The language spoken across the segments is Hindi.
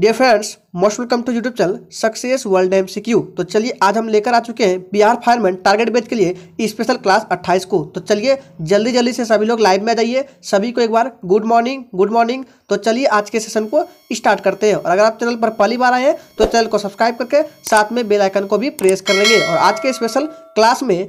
dear friends most welcome to YouTube channel success world M C तो चलिए आज हम लेकर आ चुके हैं बिहार फायरमैन टारगेट बेच के लिए स्पेशल क्लास 28 को तो चलिए जल्दी जल्दी से सभी लोग लाइव में आ जाइए सभी को एक बार गुड मॉर्निंग गुड मॉर्निंग तो चलिए आज के सेशन को स्टार्ट करते हैं और अगर आप चैनल पर पहली बार आए हैं तो चैनल को सब्सक्राइब करके साथ में बेलाइकन को भी प्रेस कर लेंगे और आज के स्पेशल क्लास में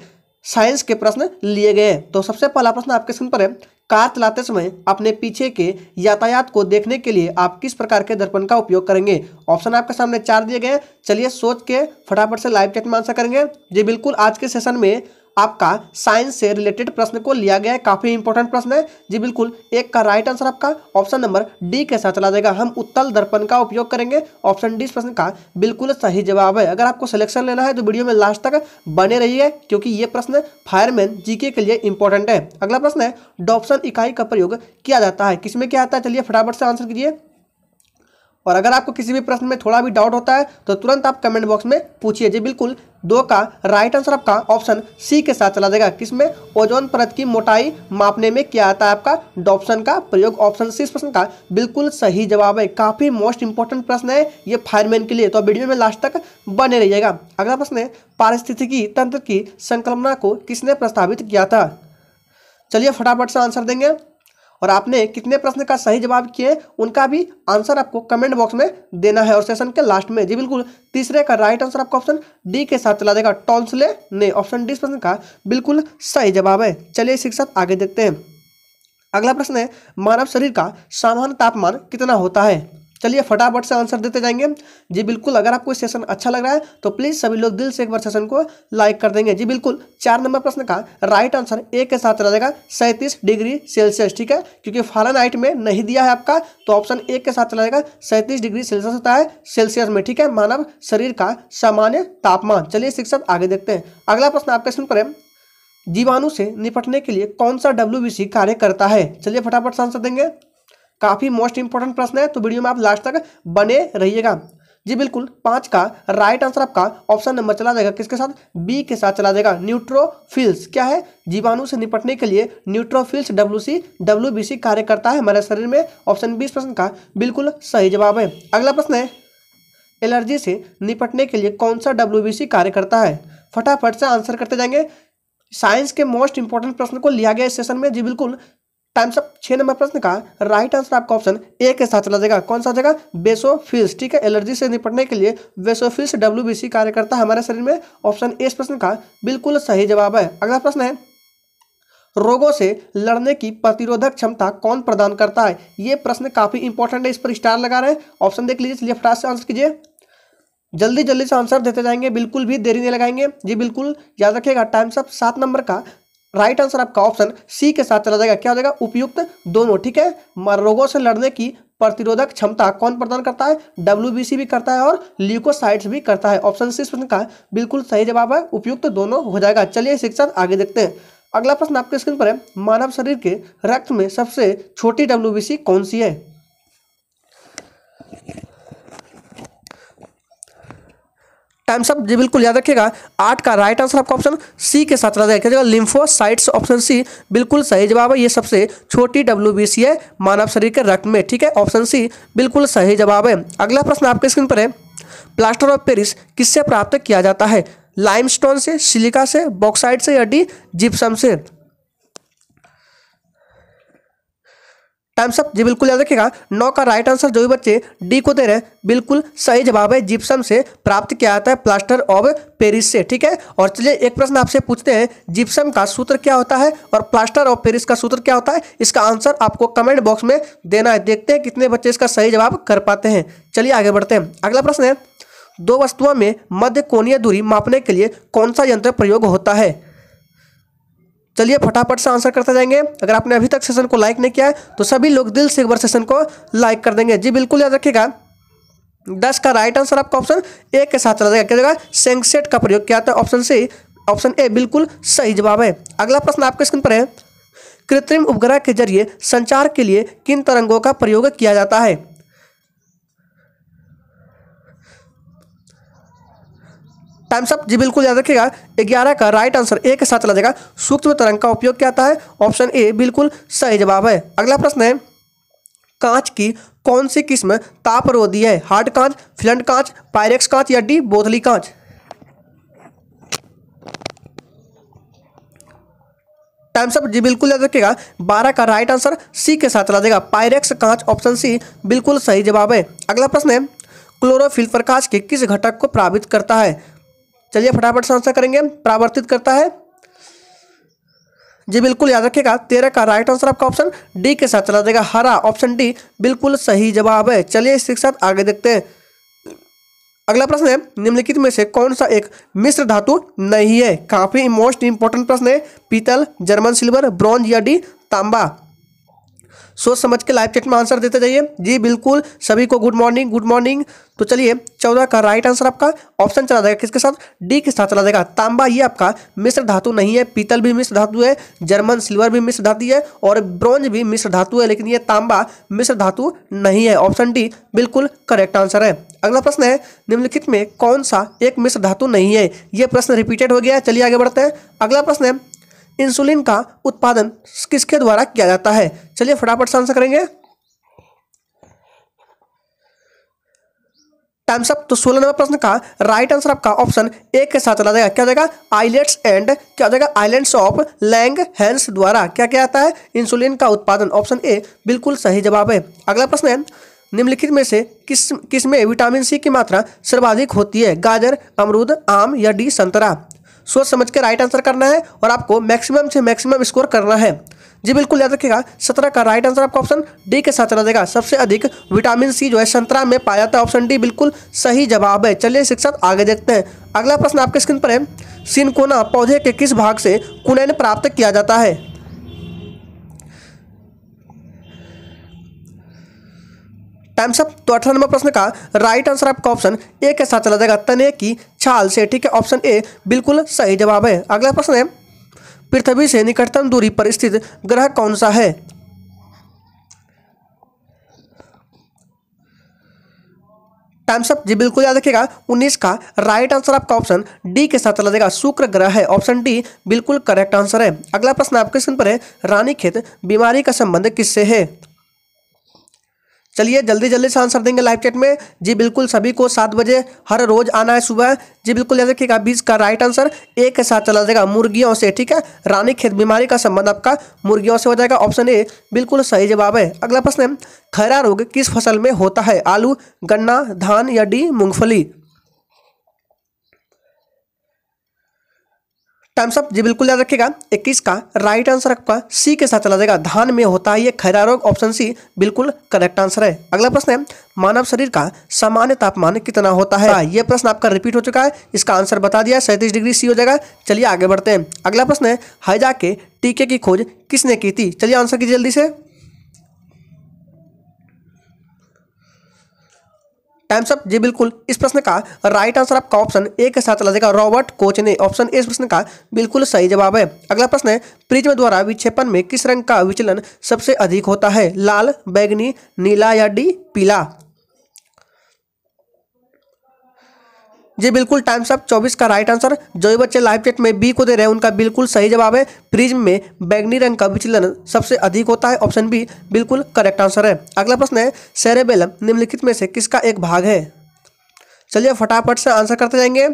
साइंस के प्रश्न लिए गए हैं तो सबसे पहला प्रश्न आपके सुन पर है कार चलाते समय अपने पीछे के यातायात को देखने के लिए आप किस प्रकार के दर्पण का उपयोग करेंगे ऑप्शन आपके सामने चार दिए गए चलिए सोच के फटाफट से लाइव चेक में आंसर करेंगे जी बिल्कुल आज के सेशन में आपका साइंस से रिलेटेड प्रश्न को लिया गया है काफ़ी इंपॉर्टेंट प्रश्न है जी बिल्कुल एक का राइट आंसर आपका ऑप्शन नंबर डी के साथ चला जाएगा हम उत्तल दर्पण का उपयोग करेंगे ऑप्शन डी इस प्रश्न का बिल्कुल सही जवाब है अगर आपको सिलेक्शन लेना है तो वीडियो में लास्ट तक बने रहिए क्योंकि ये प्रश्न फायरमैन जीके के लिए इंपॉर्टेंट है अगला प्रश्न है डॉप्सन इकाई का प्रयोग किया जाता है किसमें क्या आता है चलिए फटाफट से आंसर कीजिए और अगर आपको किसी भी प्रश्न में थोड़ा भी डाउट होता है तो तुरंत आप कमेंट बॉक्स में पूछिए जी बिल्कुल दो का राइट आंसर आपका ऑप्शन सी के साथ चला जाएगा किसमें ओजोन परत की मोटाई मापने में क्या आता है आपका डॉप्शन का प्रयोग ऑप्शन सी इस प्रश्न का बिल्कुल सही जवाब है काफ़ी मोस्ट इंपॉर्टेंट प्रश्न है ये फायरमैन के लिए तो वीडियो में लास्ट तक बने रहिएगा अगला प्रश्न है पारिस्थितिकी तंत्र की संकल्पना को किसने प्रस्तावित किया था चलिए फटाफट से आंसर देंगे और आपने कितने प्रश्न का सही जवाब किए उनका भी आंसर आपको कमेंट बॉक्स में देना है और सेशन के लास्ट में जी बिल्कुल तीसरे का राइट आंसर आपका ऑप्शन डी के साथ चला जाएगा टॉन्सले ने ऑप्शन डी प्रश्न का बिल्कुल सही जवाब है चलिए शिक्षक साथ आगे देखते हैं अगला प्रश्न है मानव शरीर का सामान्य तापमान कितना होता है चलिए फटाफट से आंसर देते जाएंगे जी बिल्कुल अगर आपको सेशन अच्छा लग रहा है तो प्लीज़ सभी लोग दिल से एक बार सेशन को लाइक कर देंगे जी बिल्कुल चार नंबर प्रश्न का राइट आंसर ए के साथ चला जाएगा सैंतीस डिग्री सेल्सियस ठीक है क्योंकि फारेनहाइट में नहीं दिया है आपका तो ऑप्शन ए के साथ चला जाएगा सैंतीस डिग्री सेल्सियस होता है सेल्सियस में ठीक है मानव शरीर का सामान्य तापमान चलिए शिक्षक आगे देखते हैं अगला प्रश्न आपके सुन पर जीवाणु से निपटने के लिए कौन सा डब्ल्यू कार्य करता है चलिए फटाफट से आंसर देंगे काफ़ी मोस्ट इंपॉर्टेंट प्रश्न है तो वीडियो में आप लास्ट तक बने रहिएगा जी बिल्कुल पांच का राइट आंसर आपका ऑप्शन नंबर चला जाएगा किसके साथ बी के साथ चला जाएगा न्यूट्रोफिल्स क्या है जीवाणु से निपटने के लिए neutrophils W W C B C कार्य करता है हमारे शरीर में ऑप्शन बीस प्रश्न का बिल्कुल सही जवाब है अगला प्रश्न है एलर्जी से निपटने के लिए कौन सा सी कार्य करता है फटाफट से आंसर करते जाएंगे साइंस के मोस्ट इंपॉर्टेंट प्रश्न को लिया गया इस सेशन में जी बिल्कुल टाइम्स अप छः नंबर प्रश्न का राइट आंसर आपका ऑप्शन ए के साथ चला जाएगा कौन सा जाएगा बेसोफिल्स ठीक है एलर्जी से निपटने के लिए बेसोफिल्स डब्ल्यू कार्य करता है हमारे शरीर में ऑप्शन ए इस प्रश्न का बिल्कुल सही जवाब है अगला प्रश्न है रोगों से लड़ने की प्रतिरोधक क्षमता कौन प्रदान करता है ये प्रश्न काफी इंपॉर्टेंट है इस पर स्टार लगा रहे हैं ऑप्शन देख लीजिए इसलिए फटाफट से आंसर कीजिए जल्दी जल्दी से आंसर देते जाएंगे बिल्कुल भी देरी नहीं लगाएंगे जी बिल्कुल याद रखिएगा टाइम्स सब सात नंबर का राइट आंसर आपका ऑप्शन सी के साथ चला जाएगा क्या हो जाएगा उपयुक्त दोनों ठीक है रोगों से लड़ने की प्रतिरोधक क्षमता कौन प्रदान करता है डब्ल्यू भी करता है और ल्यूकोसाइट्स भी करता है ऑप्शन सी प्रश्न का बिल्कुल सही जवाब है उपयुक्त दोनों हो जाएगा चलिए शिक्षक आगे देखते हैं अगला प्रश्न आपके स्क्रीन पर है मानव शरीर के रक्त में सबसे छोटी डब्ल्यू कौन सी है टाइम्स आप जी बिल्कुल याद रखिएगा आठ का राइट आंसर आपका ऑप्शन सी के साथ रहा जाएगा लिम्फोसाइट्स ऑप्शन सी बिल्कुल सही जवाब है ये सबसे छोटी डब्ल्यू बी सी है मानव शरीर के रक्त में ठीक है ऑप्शन सी बिल्कुल सही जवाब है अगला प्रश्न आपके स्क्रीन पर है प्लास्टर ऑफ पेरिस किससे प्राप्त किया जाता है लाइमस्टोन से सिलिका से बॉक्साइड से या डी जिप्सम से टाइम्स अप जी बिल्कुल याद रखेगा नौ का राइट आंसर जो भी बच्चे डी को दे रहे हैं बिल्कुल सही जवाब है जिप्सम से प्राप्त किया जाता है प्लास्टर ऑफ पेरिस से ठीक है और चलिए एक प्रश्न आपसे पूछते हैं जिप्सम का सूत्र क्या होता है और प्लास्टर ऑफ पेरिस का सूत्र क्या होता है इसका आंसर आपको कमेंट बॉक्स में देना है देखते हैं कितने बच्चे इसका सही जवाब कर पाते हैं चलिए आगे बढ़ते हैं अगला प्रश्न है दो वस्तुओं में मध्य कोणीय दूरी मापने के लिए कौन सा यंत्र प्रयोग होता है चलिए फटाफट से आंसर करते जाएंगे अगर आपने अभी तक सेशन को लाइक नहीं किया है तो सभी लोग दिल से एक बार सेशन को लाइक कर देंगे जी बिल्कुल याद रखिएगा दस का राइट आंसर आपका ऑप्शन ए के साथ चला जाएगा क्या जगह सेंगसेट का प्रयोग किया था ऑप्शन सी ऑप्शन ए बिल्कुल सही जवाब है अगला प्रश्न आपके स्क्रीन पर है कृत्रिम उपग्रह के जरिए संचार के लिए किन तरंगों का प्रयोग किया जाता है थम्सअप जी बिल्कुल याद रखिएगा ग्यारह का राइट आंसर ए के साथ चला जाएगा सूक्ष्म तरंग का उपयोग क्या आता है ऑप्शन ए बिल्कुल सही जवाब है अगला प्रश्न है कांच की कौन सी किस्म तापरोधी है हार्ड कांच फ्लंट कांच पायरेक्स कांच या डी बोधली कांच टाइम्स अप जी बिल्कुल याद रखिएगा बारह का राइट आंसर सी के साथ चला जाएगा पायरेक्स कांच ऑप्शन सी बिल्कुल सही जवाब है अगला प्रश्न है क्लोरोफिल प्रकाश के किस घटक को प्रभावित करता है चलिए फटाफट से आंसर करेंगे प्रावर्तित करता है जी बिल्कुल याद रखिएगा तेरह का राइट आंसर आपका ऑप्शन डी के साथ चला जाएगा हरा ऑप्शन डी बिल्कुल सही जवाब है चलिए इसके साथ आगे देखते हैं अगला प्रश्न है निम्नलिखित में से कौन सा एक मिश्र धातु नहीं है काफी मोस्ट इंपॉर्टेंट प्रश्न है पीतल जर्मन सिल्वर ब्रॉन्ज या डी तांबा सोच समझ के लाइव चैट में आंसर देते जाइए जी बिल्कुल सभी को गुड मॉर्निंग गुड मॉर्निंग तो चलिए चौदह का राइट आंसर आपका ऑप्शन चला जाएगा किसके साथ डी के साथ चला जाएगा तांबा ये आपका मिश्र धातु नहीं है पीतल भी मिश्र धातु है जर्मन सिल्वर भी मिश्र धातु है और ब्रॉन्ज भी मिश्र धातु है लेकिन ये तांबा मिश्र धातु नहीं है ऑप्शन डी बिल्कुल करेक्ट आंसर है अगला प्रश्न है निम्नलिखित में कौन सा एक मिश्र धातु नहीं है यह प्रश्न रिपीटेड हो गया चलिए आगे बढ़ते हैं अगला प्रश्न है इंसुलिन का उत्पादन किसके द्वारा किया जाता है चलिए फटाफट से आंसर करेंगे टाइम्स अप तो सोलह नंबर प्रश्न का राइट आंसर आपका ऑप्शन ए के साथ चला जाएगा क्या जाएगा आइलेट्स एंड क्या जाएगा आइलैंड्स ऑफ लैंग हैंस द्वारा क्या क्या आता है इंसुलिन का उत्पादन ऑप्शन ए बिल्कुल सही जवाब है अगला प्रश्न है निम्नलिखित में से किस किस में विटामिन सी की मात्रा सर्वाधिक होती है गाजर अमरूद आम या डी संतरा सोच समझ के राइट आंसर करना है और आपको मैक्सिमम से मैक्सिमम स्कोर करना है जी बिल्कुल याद रखिएगा सत्रह का राइट आंसर आपका ऑप्शन डी के साथ चला जाएगा सबसे अधिक विटामिन सी जो है संतरा में पाया जाता है ऑप्शन डी बिल्कुल सही जवाब है चलिए इसके साथ आगे देखते हैं अगला प्रश्न आपके स्क्रीन पर है सिनकोना पौधे के किस भाग से कुनैन प्राप्त किया जाता है टाइम्स अप तो अठारह नंबर प्रश्न का राइट आंसर आपका ऑप्शन ए के साथ चला जाएगा तने की छाल से ठीक है ऑप्शन ए बिल्कुल सही जवाब है अगला प्रश्न है पृथ्वी से निकटतम दूरी पर स्थित ग्रह कौन सा है टाइम्स अप जी बिल्कुल याद रखिएगा 19 का राइट आंसर आपका ऑप्शन डी के साथ चला जाएगा शुक्र ग्रह है ऑप्शन डी बिल्कुल करेक्ट आंसर है अगला प्रश्न आपके स्क्रीन पर है रानी खेत बीमारी का संबंध किससे है चलिए जल्दी जल्दी से आंसर देंगे लाइव चैट में जी बिल्कुल सभी को सात बजे हर रोज आना है सुबह जी बिल्कुल याद रखिएगा बीस का राइट आंसर एक के साथ चला जाएगा मुर्गियों से ठीक है रानी खेत बीमारी का संबंध आपका मुर्गियों से हो जाएगा ऑप्शन ए बिल्कुल सही जवाब है अगला प्रश्न खैरा रोग किस फसल में होता है आलू गन्ना धान या डी मूंगफली टाइम्स अप जी बिल्कुल याद रखेगा इक्कीस का राइट आंसर आपका सी के साथ चला जाएगा धान में होता है ये खैरा रोग ऑप्शन सी बिल्कुल करेक्ट आंसर है अगला प्रश्न है मानव शरीर का सामान्य तापमान कितना होता है ये प्रश्न आपका रिपीट हो चुका है इसका आंसर बता दिया सैंतीस डिग्री सी हो जाएगा चलिए आगे बढ़ते हैं अगला प्रश्न है हैजा के टीके की खोज किसने की थी चलिए आंसर कीजिए जल्दी से टाइम्स अप जी बिल्कुल इस प्रश्न का राइट आंसर आपका ऑप्शन ए के साथ चला जाएगा रॉबर्ट कोच ने ऑप्शन ए इस प्रश्न का बिल्कुल सही जवाब है अगला प्रश्न है प्रिज्म द्वारा विक्षेपण में किस रंग का विचलन सबसे अधिक होता है लाल बैगनी नीला या डी पीला जी बिल्कुल टाइम्स ऑफ चौबीस का राइट आंसर जो भी बच्चे लाइव चैट में बी को दे रहे हैं उनका बिल्कुल सही जवाब है प्रिज्म में बैगनी रंग का विचलन सबसे अधिक होता है ऑप्शन बी बिल्कुल करेक्ट आंसर है अगला प्रश्न है सेरेबेलम निम्नलिखित में से किसका एक भाग है चलिए फटाफट से आंसर करते जाएंगे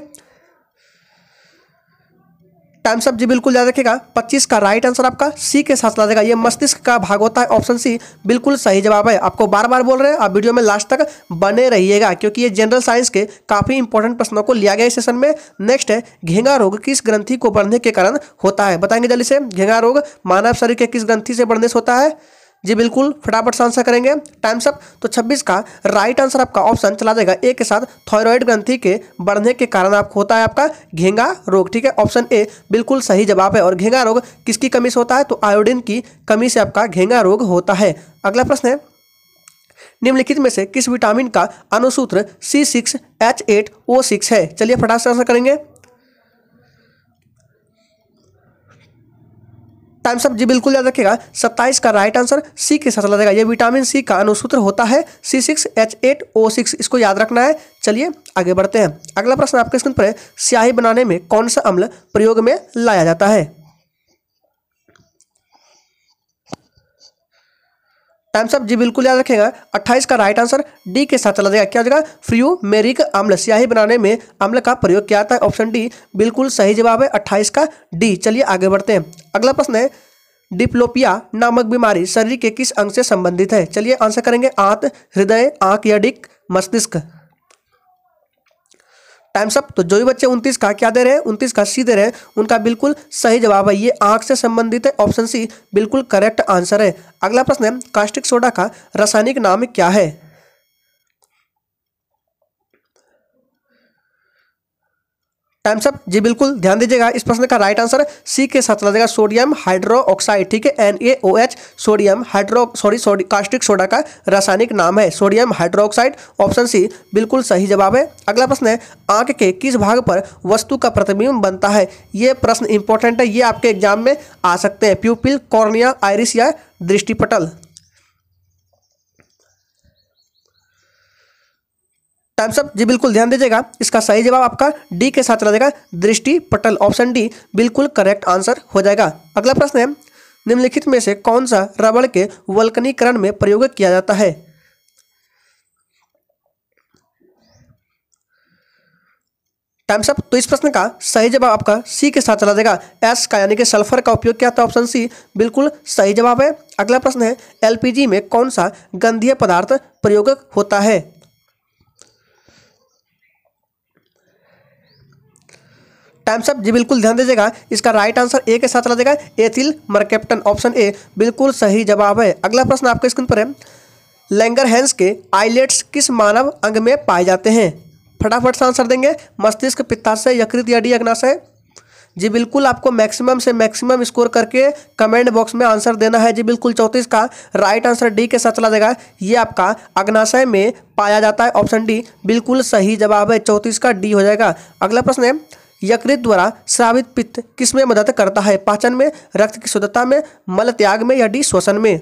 टाइम्स आप जी बिल्कुल याद रखेगा 25 का राइट आंसर आपका सी के साथ चला ये मस्तिष्क का भाग होता है ऑप्शन सी बिल्कुल सही जवाब है आपको बार बार बोल रहे हैं आप वीडियो में लास्ट तक बने रहिएगा क्योंकि ये जनरल साइंस के काफ़ी इंपॉर्टेंट प्रश्नों को लिया गया इस सेशन में नेक्स्ट है घेंगा रोग किस ग्रंथि को बढ़ने के कारण होता है बताएंगे जल्दी से घेंगा रोग मानव शरीर के किस ग्रंथि से बढ़ने से होता है जी बिल्कुल फटाफट से आंसर करेंगे टाइम्स अप तो 26 का राइट आंसर आपका ऑप्शन चला जाएगा ए के साथ थायराइड ग्रंथि के बढ़ने के कारण आपको होता है आपका घेंगा रोग ठीक है ऑप्शन ए बिल्कुल सही जवाब है और घेंगा रोग किसकी कमी से होता है तो आयोडीन की कमी से आपका घेंगा रोग होता है अगला प्रश्न है निम्नलिखित में से किस विटामिन का अनुसूत्र C six H eight O six है चलिए फटाफट आंसर करेंगे टाइम्स ऑफ जी बिल्कुल याद रखेगा सत्ताईस का राइट आंसर सी के साथ लगेगा ये विटामिन सी का अनुसूत्र होता है C six H eight O six इसको याद रखना है चलिए आगे बढ़ते हैं अगला प्रश्न आपके स्क्रीन पर है स्याही बनाने में कौन सा अम्ल प्रयोग में लाया जाता है टाइम्स जी बिल्कुल याद रखेगा 28 का राइट आंसर डी के साथ चला जाएगा क्या हो जाएगा फ्रियो मेरिक अम्ल स्याही बनाने में अम्ल का प्रयोग किया जाता है ऑप्शन डी बिल्कुल सही जवाब है 28 का डी चलिए आगे बढ़ते हैं अगला प्रश्न है डिप्लोपिया नामक बीमारी शरीर के किस अंग से संबंधित है चलिए आंसर करेंगे आंत हृदय आंख या डिक मस्तिष्क टाइम्स अप तो जो भी बच्चे उनतीस का क्या दे रहे हैं उनतीस का सी दे रहे हैं उनका बिल्कुल सही जवाब है ये आंख से संबंधित है ऑप्शन सी बिल्कुल करेक्ट आंसर है अगला प्रश्न है कास्टिक सोडा का रासायनिक नाम क्या है टाइम्स अप जी बिल्कुल ध्यान दीजिएगा इस प्रश्न का राइट आंसर सी के साथ चला जाएगा सोडियम हाइड्रो ऑक्साइड ठीक है N A O H sodium hydro sorry caustic soda का रासायनिक नाम है sodium hydroxide option C बिल्कुल सही जवाब है अगला प्रश्न है आंख के किस भाग पर वस्तु का प्रतिबिंब बनता है ये प्रश्न इंपॉर्टेंट है ये आपके एग्जाम में आ सकते हैं प्यूपिल कॉर्निया आयरिस या दृष्टिपटल टाइप्स ऑफ जी बिल्कुल ध्यान दीजिएगा इसका सही जवाब आपका डी के साथ चला जाएगा दृष्टि पटल ऑप्शन डी बिल्कुल करेक्ट आंसर हो जाएगा अगला प्रश्न है निम्नलिखित में से कौन सा रबड़ के वल्कनीकरण में प्रयोग किया जाता है टाइम्स अप तो इस प्रश्न का सही जवाब आपका सी के साथ चला जाएगा एस का यानी कि सल्फर का उपयोग किया था ऑप्शन सी बिल्कुल सही जवाब है अगला प्रश्न है एलपीजी में कौन सा गंधीय पदार्थ प्रयोग होता है टाइम्स अप जी बिल्कुल ध्यान दीजिएगा इसका राइट आंसर ए के साथ चला जाएगा एथिल मरकेप्टन ऑप्शन ए बिल्कुल सही जवाब है अगला प्रश्न आपके स्क्रीन पर है लेंगर हैंस के आइलेट्स किस मानव अंग में पाए जाते हैं फटाफट से आंसर देंगे मस्तिष्क पित्ताशय यकृत या डी अग्नाशय जी बिल्कुल आपको मैक्सिमम से मैक्सिमम स्कोर करके कमेंट बॉक्स में आंसर देना है जी बिल्कुल चौंतीस का राइट आंसर डी के साथ चला जाएगा ये आपका अग्नाशय में पाया जाता है ऑप्शन डी बिल्कुल सही जवाब है चौंतीस का डी हो जाएगा अगला प्रश्न है यकृत द्वारा श्रावित पित्त किस में मदद करता है पाचन में रक्त की शुद्धता में मल त्याग में या डी श्वसन में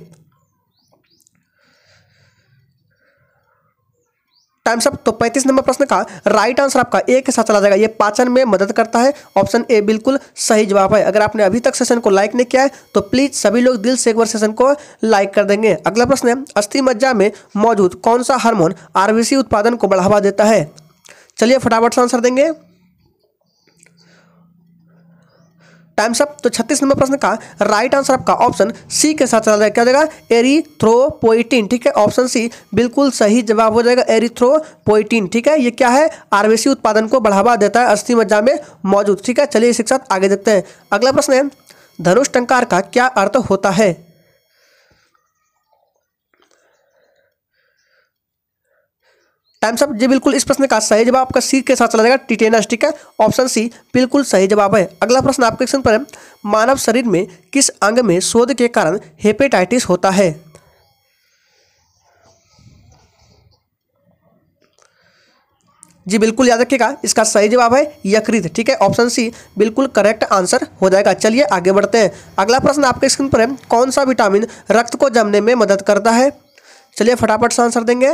टाइम्स अप तो 35 नंबर प्रश्न का राइट आंसर आपका एक के साथ चला जाएगा ये पाचन में मदद करता है ऑप्शन ए बिल्कुल सही जवाब है अगर आपने अभी तक सेशन को लाइक नहीं किया है तो प्लीज सभी लोग दिल से एक बार सेशन को लाइक कर देंगे अगला प्रश्न है अस्थि मज्जा में मौजूद कौन सा हार्मोन आरबीसी उत्पादन को बढ़ावा देता है चलिए फटाफट से आंसर देंगे टाइम्स अप तो छत्तीस नंबर प्रश्न का राइट आंसर आपका ऑप्शन सी के साथ चला जाएगा क्या हो जाएगा एरिथ्रोपोइटिन ठीक है ऑप्शन सी बिल्कुल सही जवाब हो जाएगा एरिथ्रोपोइटिन ठीक है ये क्या है आरबीसी उत्पादन को बढ़ावा देता है अस्थि मज्जा में मौजूद ठीक है चलिए इसके साथ आगे देखते हैं अगला प्रश्न है धनुष टंकार का क्या अर्थ होता है टाइम्स अप जी बिल्कुल इस प्रश्न का सही जवाब आपका सी के साथ चला जाएगा टिटेनस ठीक है ऑप्शन सी बिल्कुल सही जवाब है अगला प्रश्न आपके क्वेश्चन पर है मानव शरीर में किस अंग में शोध के कारण हेपेटाइटिस होता है जी बिल्कुल याद रखिएगा इसका सही जवाब है यकृत ठीक है ऑप्शन सी बिल्कुल करेक्ट आंसर हो जाएगा चलिए आगे बढ़ते हैं अगला प्रश्न आपके स्क्रीन पर है कौन सा विटामिन रक्त को जमने में मदद करता है चलिए फटाफट से आंसर देंगे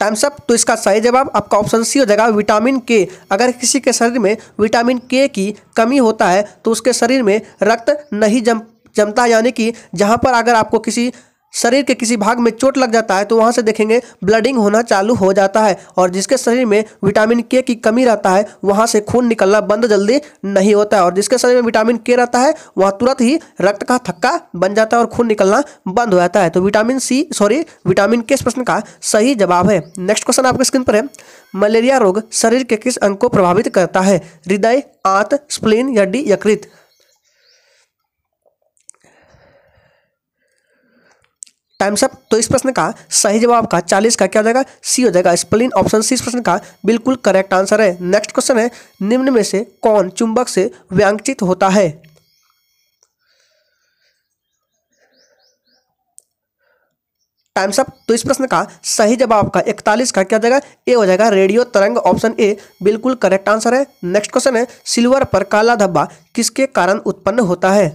टाइम्स अप तो इसका सही जवाब आपका ऑप्शन सी हो जाएगा विटामिन के अगर किसी के शरीर में विटामिन के की कमी होता है तो उसके शरीर में रक्त नहीं जम जमता यानी कि जहाँ पर अगर आपको किसी शरीर के किसी भाग में चोट लग जाता है तो वहाँ से देखेंगे ब्लडिंग होना चालू हो जाता है और जिसके शरीर में विटामिन के की कमी रहता है वहाँ से खून निकलना बंद जल्दी नहीं होता है और जिसके शरीर में विटामिन के रहता है वहाँ तुरंत ही रक्त का थक्का बन जाता है और खून निकलना बंद हो जाता है तो विटामिन सी सॉरी विटामिन के इस प्रश्न का सही जवाब है नेक्स्ट क्वेश्चन आपके स्क्रीन पर है मलेरिया रोग शरीर के किस अंग को प्रभावित करता है हृदय आंत स्प्लीन डी यकृत टाइम्स अप तो इस प्रश्न का सही जवाब का चालीस का क्या हो जाएगा सी हो जाएगा स्प्लिन ऑप्शन सी इस प्रश्न का बिल्कुल करेक्ट आंसर है नेक्स्ट क्वेश्चन है निम्न में से कौन चुंबक से व्यांचित होता है टाइम्स अप तो इस प्रश्न का सही जवाब का इकतालीस का क्या जाएगा ए हो जाएगा रेडियो तरंग ऑप्शन ए बिल्कुल करेक्ट आंसर है नेक्स्ट क्वेश्चन है सिल्वर पर काला धब्बा किसके कारण उत्पन्न होता है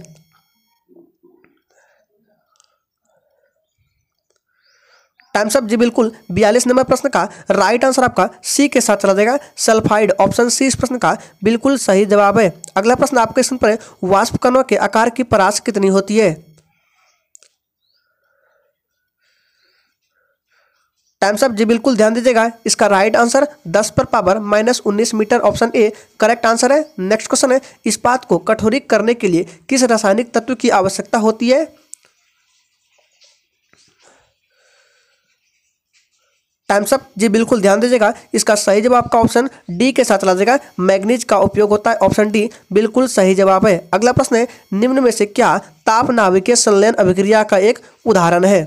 टाइम्स अप जी बिल्कुल बयालीस नंबर प्रश्न का राइट आंसर आपका सी के साथ चला जाएगा सल्फाइड ऑप्शन सी इस प्रश्न का बिल्कुल सही जवाब है अगला प्रश्न आपके स्क्रीन पर वाष्प कणों के आकार की परास कितनी होती है टाइम्स अप जी बिल्कुल ध्यान दीजिएगा इसका राइट आंसर 10 पर पावर माइनस उन्नीस metre option A correct answer है नेक्स्ट क्वेश्चन है इस्पात को कठोरी करने के लिए किस रासायनिक तत्व की आवश्यकता होती है टाइम्स अप जी बिल्कुल ध्यान दीजिएगा इसका सही जवाब का ऑप्शन डी के साथ चला जाएगा मैग्नीज का उपयोग होता है ऑप्शन डी बिल्कुल सही जवाब है अगला प्रश्न है निम्न में से क्या ताप नाभिकीय संलयन अभिक्रिया का एक उदाहरण है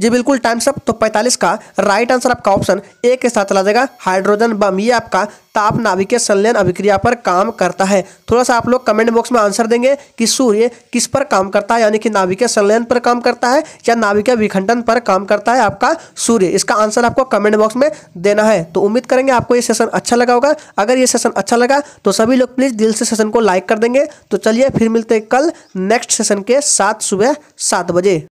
जी बिल्कुल टाइम्स अप तो 45 का राइट आंसर आपका ऑप्शन ए के साथ चला जाएगा हाइड्रोजन बम ये आपका ताप नाभिकीय संलयन अभिक्रिया पर काम करता है थोड़ा सा आप लोग कमेंट बॉक्स में आंसर देंगे कि सूर्य किस पर काम करता है यानी कि नाभिकीय संलयन पर काम करता है या नाभिकीय विखंडन पर काम करता है आपका सूर्य इसका आंसर आपको कमेंट बॉक्स में देना है तो उम्मीद करेंगे आपको ये सेशन अच्छा लगा होगा अगर ये सेशन अच्छा लगा तो सभी लोग प्लीज़ दिल से सेशन को लाइक कर देंगे तो चलिए फिर मिलते हैं कल नेक्स्ट सेशन के साथ सुबह सात बजे